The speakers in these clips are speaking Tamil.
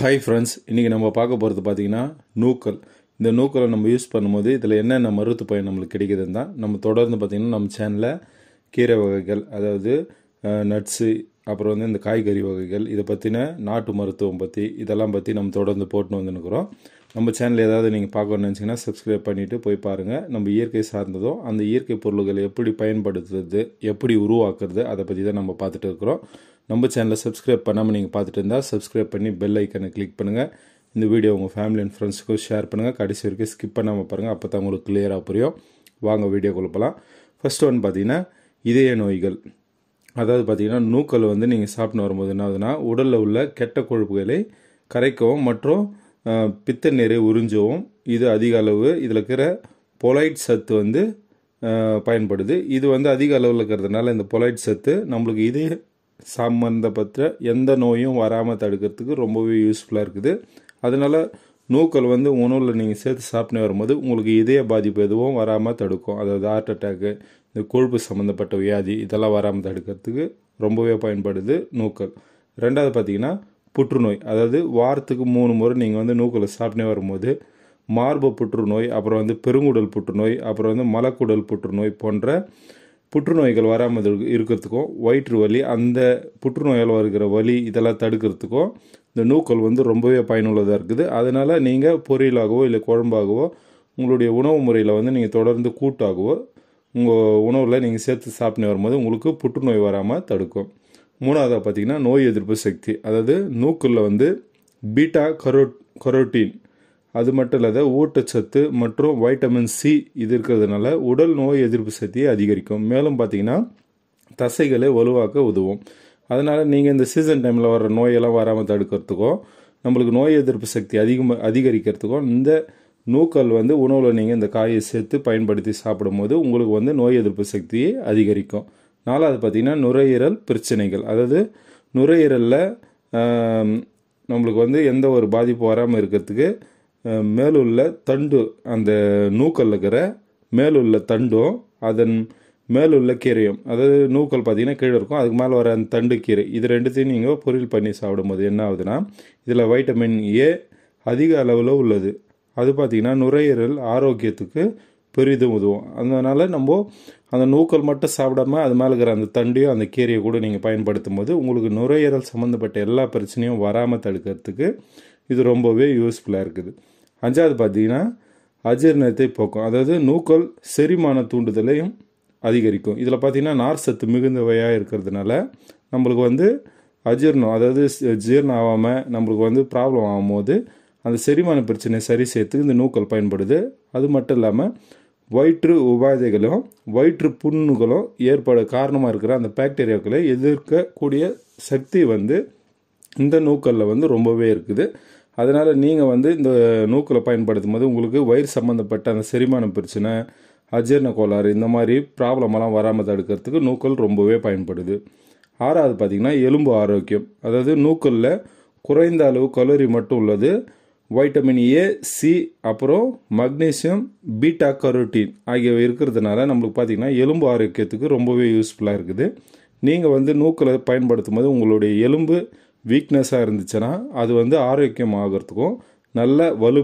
ஹாய் ஃப்ரெண்ட்ஸ் இன்றைக்கி நம்ம பார்க்க போகிறது பார்த்திங்கன்னா நூக்கல் இந்த நூக்கலை நம்ம யூஸ் பண்ணும்போது இதில் என்னென்ன மருத்து பயன் நம்மளுக்கு கிடைக்கிதுன்னு தான் நம்ம தொடர்ந்து பார்த்திங்கன்னா நம்ம சேனலில் கீரை வகைகள் அதாவது நட்ஸு அப்புறம் வந்து இந்த காய்கறி வகைகள் இதை பற்றின நாட்டு மருத்துவம் பற்றி இதெல்லாம் பற்றி நம்ம தொடர்ந்து போட்டுன்னு வந்துருக்குறோம் நம்ம சேனல் ஏதாவது நீங்கள் பார்க்கணும்னு நினச்சிங்கன்னா சப்ஸ்கிரைப் பண்ணிவிட்டு போய் பாருங்கள் நம்ம இயற்கை சார்ந்ததும் அந்த இயற்கை பொருள்களை எப்படி பயன்படுத்துறது எப்படி உருவாக்குறது அதை பற்றி தான் நம்ம பார்த்துட்டு இருக்கிறோம் நம்ம சேனலை சப்ஸ்கிரைப் பண்ணாமல் நீங்கள் பார்த்துட்டு இருந்தால் சப்ஸ்கிரைப் பண்ணி பெல் ஐக்கனை கிளிக் பண்ணுங்கள் இந்த வீடியோ உங்கள் ஃபேமிலி அண்ட் ஃப்ரெண்ட்ஸுக்கும் ஷேர் பண்ணுங்கள் கடைசி வரைக்கும் ஸ்கிப் பண்ணாமல் பாருங்கள் அப்போ தான் உங்களுக்கு கிளியராக புரியும் வாங்க வீடியோ கொடுப்பலாம் ஃபஸ்ட் ஒன் பார்த்தீங்கன்னா இதய நோய்கள் அதாவது பார்த்திங்கன்னா நூக்கள் வந்து நீங்கள் சாப்பிட்டு வரும்போது என்ன ஆகுதுன்னா உடலில் உள்ள கெட்ட கொழுப்புகளை கரைக்கவும் மற்றும் பித்த நீரை உறிஞ்சவும் இது அதிக அளவு இதில் இருக்கிற பொலைட் சத்து வந்து பயன்படுது இது வந்து அதிக அளவில் இருக்கிறதுனால இந்த பொலைட் சத்து நம்மளுக்கு இதே சம்மந்தப்பட்ட எந்த நோயும் வராமல் தடுக்கிறதுக்கு ரொம்பவே யூஸ்ஃபுல்லாக இருக்குது அதனால் நூக்கள் வந்து உணவில் நீங்கள் சேர்த்து சாப்பிட்டு வரும்போது உங்களுக்கு இதய பாதிப்பு எதுவும் வராமல் தடுக்கும் அதாவது ஹார்ட் அட்டாக்கு இந்த கொழுப்பு சம்மந்தப்பட்ட வியாதி இதெல்லாம் வராமல் தடுக்கிறதுக்கு ரொம்பவே பயன்படுது நூக்கள் ரெண்டாவது பார்த்திங்கன்னா புற்றுநோய் அதாவது வாரத்துக்கு மூணு முறை நீங்கள் வந்து நூக்கில் சாப்பிட்டே வரும்போது மார்பு புற்றுநோய் அப்புறம் வந்து பெருங்குடல் புற்றுநோய் அப்புறம் வந்து மலக்குடல் புற்றுநோய் போன்ற புற்றுநோய்கள் வராமல் இருக்கிறதுக்கும் வயிற்று வலி அந்த புற்றுநோயால் வருகிற வலி இதெல்லாம் தடுக்கிறதுக்கும் இந்த நூக்கல் வந்து ரொம்பவே பயனுள்ளதாக இருக்குது அதனால் நீங்கள் பொரியலாகவோ இல்லை குழம்பாகவோ உங்களுடைய உணவு முறையில் வந்து நீங்கள் தொடர்ந்து கூட்டாகவோ உங்கள் உணவில் நீங்கள் சேர்த்து சாப்பிட்டு வரும்போது உங்களுக்கு புற்றுநோய் வராமல் தடுக்கும் மூணாவதாக பார்த்திங்கன்னா நோய் எதிர்ப்பு சக்தி அதாவது நூக்குள்ள வந்து பீட்டா கரோ கரோட்டீன் அது மட்டும் இல்லாத ஊட்டச்சத்து மற்றும் வைட்டமின் சி இது இருக்கிறதுனால உடல் நோய் எதிர்ப்பு சக்தியை அதிகரிக்கும் மேலும் பார்த்திங்கன்னா தசைகளை வலுவாக்க உதவும் அதனால் நீங்கள் இந்த சீசன் டைமில் வர நோயெல்லாம் வராமல் தடுக்கிறதுக்கும் நம்மளுக்கு நோய் எதிர்ப்பு சக்தி அதிகமாக அதிகரிக்கிறதுக்கும் இந்த நூக்கல் வந்து உணவில் நீங்கள் இந்த காயை சேர்த்து பயன்படுத்தி சாப்பிடும்போது உங்களுக்கு வந்து நோய் எதிர்ப்பு சக்தியை அதிகரிக்கும் நாலாவது பார்த்திங்கன்னா நுரையீரல் பிரச்சனைகள் அதாவது நுரையீரலில் நம்மளுக்கு வந்து எந்த ஒரு பாதிப்பு வராமல் இருக்கிறதுக்கு மேலுள்ள தண்டு அந்த நூக்கல் இருக்கிற மேலுள்ள தண்டும் அதன் மேலுள்ள கீரையும் அதாவது நூக்கல் பார்த்திங்கன்னா கீழே இருக்கும் அதுக்கு மேலே வர அந்த தண்டு கீரை இது ரெண்டுத்தையும் நீங்கள் பொரியல் பண்ணி சாப்பிடும்போது என்ன ஆகுதுன்னா இதில் வைட்டமின் ஏ அதிக அளவில் உள்ளது அது பார்த்திங்கன்னா நுரையீரல் ஆரோக்கியத்துக்கு பெரிதும் உதவும் அதனால் நம்ம அந்த நூக்கல் மட்டும் சாப்பிடாம அது மேலே இருக்கிற அந்த தண்டையும் அந்த கீரையை கூட நீங்கள் பயன்படுத்தும் போது உங்களுக்கு நுரையீரல் சம்மந்தப்பட்ட எல்லா பிரச்சனையும் வராமல் தடுக்கிறதுக்கு இது ரொம்பவே யூஸ்ஃபுல்லாக இருக்குது அஞ்சாவது பார்த்தீங்கன்னா அஜீரணத்தை போக்கும் அதாவது நூக்கல் செரிமான தூண்டுதலையும் அதிகரிக்கும் இதில் பார்த்திங்கன்னா நார் சத்து மிகுந்தவையாக இருக்கிறதுனால நம்மளுக்கு வந்து அஜீர்ணம் அதாவது ஜீர்ணம் ஆகாமல் நம்மளுக்கு வந்து ப்ராப்ளம் ஆகும்போது அந்த செரிமான பிரச்சனையை சரி செய்யறதுக்கு இந்த நூக்கல் பயன்படுது அது மட்டும் இல்லாமல் வயிற்று உபாதைகளும் வயிற்று புண்ணுகளும் ஏற்பட காரணமாக இருக்கிற அந்த பாக்டீரியாக்களை எதிர்க்கக்கூடிய சக்தி வந்து இந்த நூக்களில் வந்து ரொம்பவே இருக்குது அதனால் நீங்கள் வந்து இந்த நூக்களை பயன்படுத்தும் போது உங்களுக்கு வயிறு சம்மந்தப்பட்ட அந்த செரிமான பிரச்சனை அஜீர்ண கோளாறு இந்த மாதிரி ப்ராப்ளமெல்லாம் வராமல் தடுக்கிறதுக்கு நூக்கள் ரொம்பவே பயன்படுது ஆறாவது பார்த்திங்கன்னா எலும்பு ஆரோக்கியம் அதாவது நூக்களில் குறைந்த அளவு கலோரி மட்டும் உள்ளது வைட்டமின் ஏ சி அப்புறம் மக்னீசியம் பீட்டா கரோட்டின் ஆகியவை இருக்கிறதுனால நம்மளுக்கு பார்த்திங்கன்னா எலும்பு ஆரோக்கியத்துக்கு ரொம்பவே யூஸ்ஃபுல்லாக இருக்குது நீங்கள் வந்து நூக்கில் பயன்படுத்தும் போது உங்களுடைய எலும்பு வீக்னஸாக இருந்துச்சுன்னா அது வந்து ஆரோக்கியம் ஆகிறதுக்கும் நல்ல வலு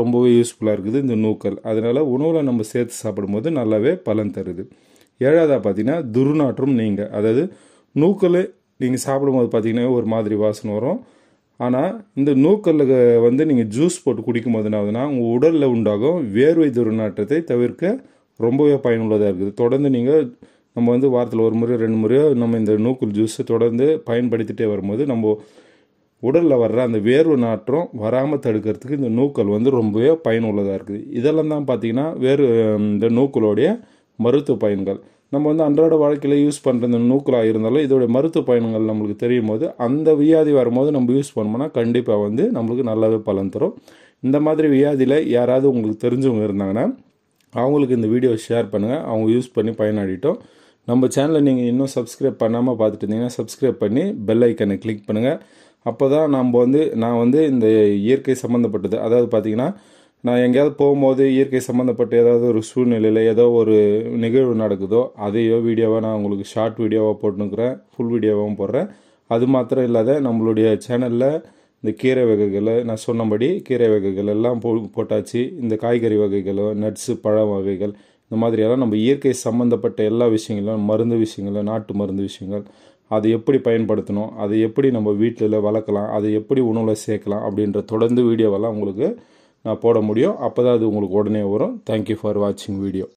ரொம்பவே யூஸ்ஃபுல்லாக இருக்குது இந்த நூக்கல் அதனால் உணவில் நம்ம சேர்த்து சாப்பிடும்போது நல்லாவே பலன் தருது ஏழாவதாக பார்த்தீங்கன்னா துர்நாற்றம் நீங்கள் அதாவது நூக்கல் நீங்கள் சாப்பிடும்போது பார்த்திங்கன்னா ஒரு மாதிரி வாசனை வரும் ஆனால் இந்த நூக்கல்ல வந்து நீங்கள் ஜூஸ் போட்டு குடிக்கும் போது ஆகுதுன்னா உங்கள் உடலில் உண்டாகும் வேர்வை துர்நாற்றத்தை தவிர்க்க ரொம்பவே பயனுள்ளதாக இருக்குது தொடர்ந்து நீங்கள் நம்ம வந்து வாரத்தில் ஒரு முறை ரெண்டு முறையோ நம்ம இந்த நூக்கல் ஜூஸை தொடர்ந்து பயன்படுத்திகிட்டே வரும்போது நம்ம உடலில் வர்ற அந்த வேர்வை நாற்றம் வராமல் தடுக்கிறதுக்கு இந்த நூக்கல் வந்து ரொம்பவே பயனுள்ளதாக இருக்குது இதெல்லாம் தான் பார்த்திங்கன்னா வேறு இந்த நூக்களுடைய மருத்துவ பயன்கள் நம்ம வந்து அன்றாட வாழ்க்கையில் யூஸ் பண்ணுற இந்த நூக்களாக இருந்தாலும் இதோடைய மருத்துவ பயணங்கள் நம்மளுக்கு தெரியும் போது அந்த வியாதி வரும்போது நம்ம யூஸ் பண்ணோம்னா கண்டிப்பாக வந்து நம்மளுக்கு நல்லாவே பலன் தரும் இந்த மாதிரி வியாதியில் யாராவது உங்களுக்கு தெரிஞ்சவங்க இருந்தாங்கன்னா அவங்களுக்கு இந்த வீடியோ ஷேர் பண்ணுங்கள் அவங்க யூஸ் பண்ணி பயனாடிட்டோம் நம்ம சேனலை நீங்கள் இன்னும் சப்ஸ்கிரைப் பண்ணாமல் பார்த்துட்டு இருந்தீங்கன்னா சப்ஸ்கிரைப் பண்ணி பெல் ஐக்கனை கிளிக் பண்ணுங்கள் அப்போ தான் நம்ம வந்து நான் வந்து இந்த இயற்கை சம்மந்தப்பட்டது அதாவது பார்த்திங்கன்னா நான் எங்கேயாவது போகும்போது இயற்கை சம்மந்தப்பட்ட ஏதாவது ஒரு சூழ்நிலையில் ஏதோ ஒரு நிகழ்வு நடக்குதோ அதையோ வீடியோவாக நான் உங்களுக்கு ஷார்ட் வீடியோவாக போட்டுனுக்குறேன் ஃபுல் வீடியோவாகவும் போடுறேன் அது மாத்திரம் இல்லாத நம்மளுடைய சேனலில் இந்த கீரை வகைகளை நான் சொன்னபடி கீரை வகைகள் எல்லாம் போ போட்டாச்சு இந்த காய்கறி வகைகளோ நட்ஸு பழ வகைகள் இந்த மாதிரியெல்லாம் நம்ம இயற்கை சம்மந்தப்பட்ட எல்லா விஷயங்களும் மருந்து விஷயங்களும் நாட்டு மருந்து விஷயங்கள் அதை எப்படி பயன்படுத்தணும் அதை எப்படி நம்ம வீட்டில் வளர்க்கலாம் அதை எப்படி உணவில் சேர்க்கலாம் அப்படின்ற தொடர்ந்து வீடியோவெல்லாம் உங்களுக்கு நான் போட முடியும் அப்போ தான் அது உங்களுக்கு உடனே வரும் தேங்க்யூ ஃபார் வாட்சிங் வீடியோ